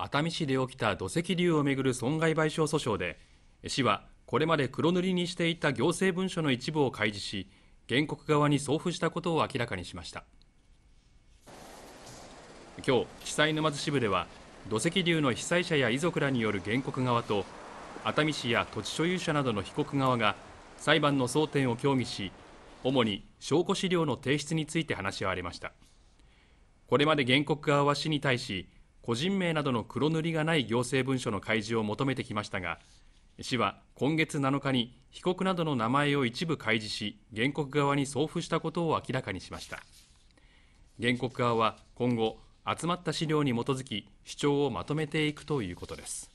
熱海市で起きた土石流をめぐる損害賠償訴訟で市はこれまで黒塗りにしていた行政文書の一部を開示し原告側に送付したことを明らかにしました今日地裁沼津支部では土石流の被災者や遺族らによる原告側と熱海市や土地所有者などの被告側が裁判の争点を協議し主に証拠資料の提出について話し合われましたこれまで原告側は市に対し個人名などの黒塗りがない行政文書の開示を求めてきましたが市は今月7日に被告などの名前を一部開示し原告側に送付したことを明らかにしました原告側は今後集まった資料に基づき主張をまとめていくということです